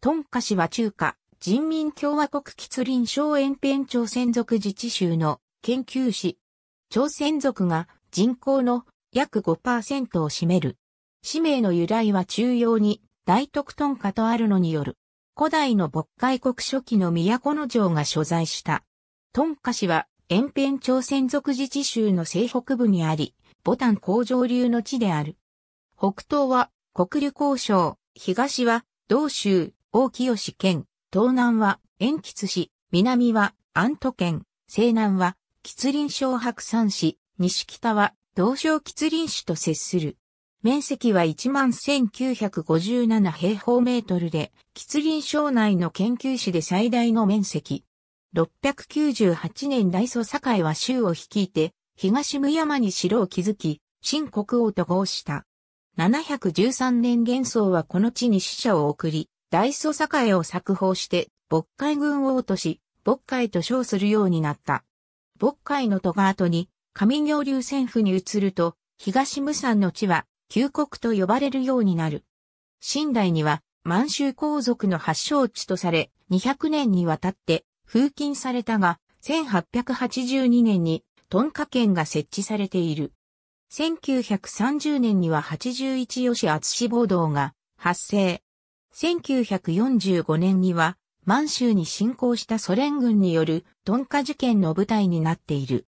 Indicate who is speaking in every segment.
Speaker 1: トンカ市は中華、人民共和国吉林省延辺朝鮮族自治州の研究市。朝鮮族が人口の約5%を占める。氏名の由来は中央に大徳トンカとあるのによる。古代の渤海国初期の都の城が所在した。トンカ市は延辺朝鮮族自治州の西北部にあり、ボタン工場流の地である。北東は国流交渉、東は同州、大清県、東南は塩吉市、南は安都県、西南は吉林省白山市、西北は道省吉林市と接する。面積は11,957平方メートルで、吉林省内の研究市で最大の面積。698年大祖堺は州を率いて、東無山に城を築き、新国王と合した。713年元宗はこの地に使者を送り、大祖栄を作法して、渤海軍王とし、渤海と称するようになった。渤海の戸が後に、上行流戦府に移ると、東無山の地は、旧国と呼ばれるようになる。新代には、満州皇族の発祥地とされ、200年にわたって、封禁されたが、1882年に、トンカ県が設置されている。1930年には81吉厚志暴動が発生。1945年には、満州に侵攻したソ連軍による鈍化事件の舞台になっている。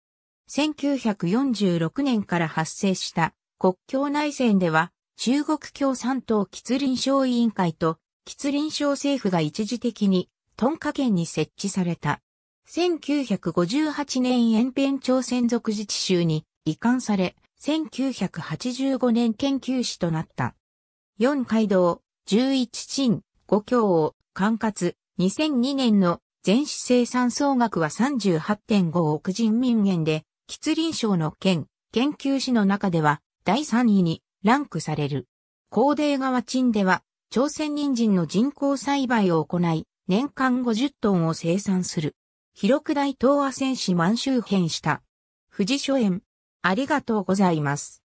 Speaker 1: 1946年から発生した国境内戦では、中国共産党吉林省委員会と吉林省政府が一時的に鈍化県に設置された。1958年延辺朝鮮族自治州に移管され、1985年研究士となった。四街道、11鎮、5強を管轄、2002年の全市生産総額は38.5億人民元で、吉林省の県、研究市の中では第3位にランクされる。高麗川鎮では、朝鮮人参の人工栽培を行い、年間50トンを生産する。広く大東亜戦士満州編した。富士書園。ありがとうございます。